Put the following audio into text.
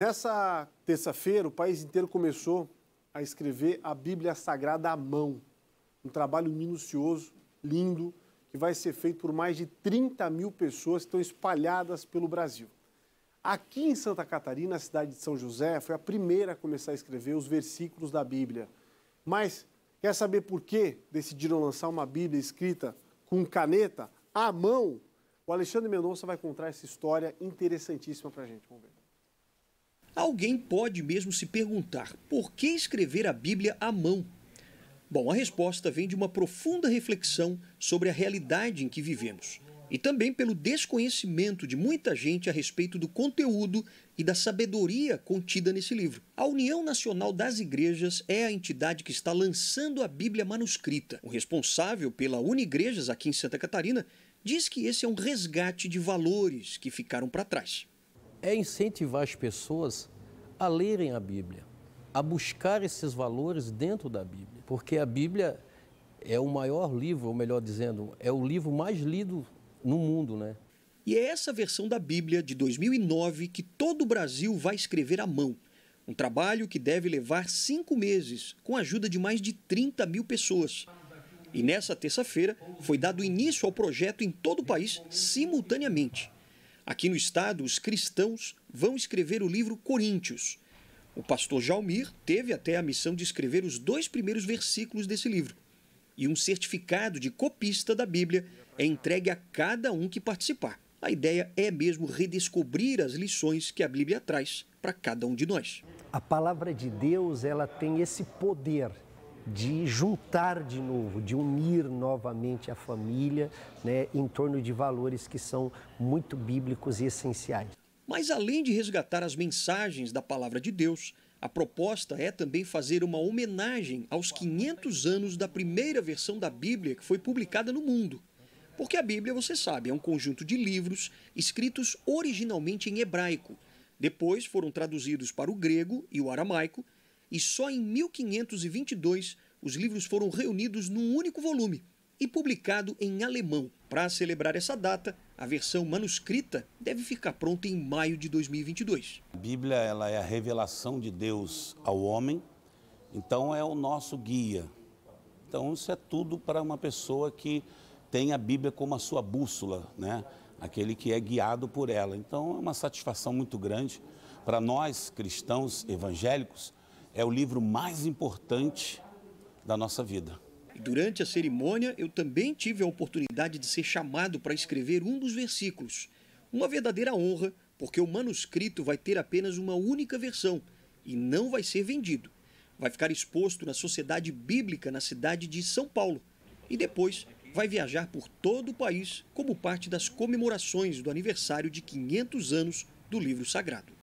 Nessa terça-feira, o país inteiro começou a escrever a Bíblia Sagrada à mão. Um trabalho minucioso, lindo, que vai ser feito por mais de 30 mil pessoas que estão espalhadas pelo Brasil. Aqui em Santa Catarina, a cidade de São José, foi a primeira a começar a escrever os versículos da Bíblia. Mas quer saber por que decidiram lançar uma Bíblia escrita com caneta à mão? O Alexandre Mendonça vai contar essa história interessantíssima para a gente. Vamos ver. Alguém pode mesmo se perguntar por que escrever a Bíblia à mão? Bom, a resposta vem de uma profunda reflexão sobre a realidade em que vivemos e também pelo desconhecimento de muita gente a respeito do conteúdo e da sabedoria contida nesse livro. A União Nacional das Igrejas é a entidade que está lançando a Bíblia manuscrita. O responsável pela Unigrejas aqui em Santa Catarina diz que esse é um resgate de valores que ficaram para trás é incentivar as pessoas a lerem a Bíblia, a buscar esses valores dentro da Bíblia, porque a Bíblia é o maior livro, ou melhor dizendo, é o livro mais lido no mundo, né? E é essa versão da Bíblia de 2009 que todo o Brasil vai escrever à mão. Um trabalho que deve levar cinco meses, com a ajuda de mais de 30 mil pessoas. E nessa terça-feira foi dado início ao projeto em todo o país simultaneamente. Aqui no estado, os cristãos vão escrever o livro Coríntios. O pastor Jalmir teve até a missão de escrever os dois primeiros versículos desse livro. E um certificado de copista da Bíblia é entregue a cada um que participar. A ideia é mesmo redescobrir as lições que a Bíblia traz para cada um de nós. A palavra de Deus, ela tem esse poder de juntar de novo, de unir novamente a família né, em torno de valores que são muito bíblicos e essenciais. Mas além de resgatar as mensagens da palavra de Deus, a proposta é também fazer uma homenagem aos 500 anos da primeira versão da Bíblia que foi publicada no mundo. Porque a Bíblia, você sabe, é um conjunto de livros escritos originalmente em hebraico. Depois foram traduzidos para o grego e o aramaico e só em 1522 os livros foram reunidos num único volume e publicado em alemão. Para celebrar essa data, a versão manuscrita deve ficar pronta em maio de 2022. A Bíblia ela é a revelação de Deus ao homem, então é o nosso guia. Então isso é tudo para uma pessoa que tem a Bíblia como a sua bússola, né? aquele que é guiado por ela. Então é uma satisfação muito grande para nós cristãos evangélicos é o livro mais importante da nossa vida. Durante a cerimônia, eu também tive a oportunidade de ser chamado para escrever um dos versículos. Uma verdadeira honra, porque o manuscrito vai ter apenas uma única versão e não vai ser vendido. Vai ficar exposto na Sociedade Bíblica na cidade de São Paulo e depois vai viajar por todo o país como parte das comemorações do aniversário de 500 anos do livro sagrado.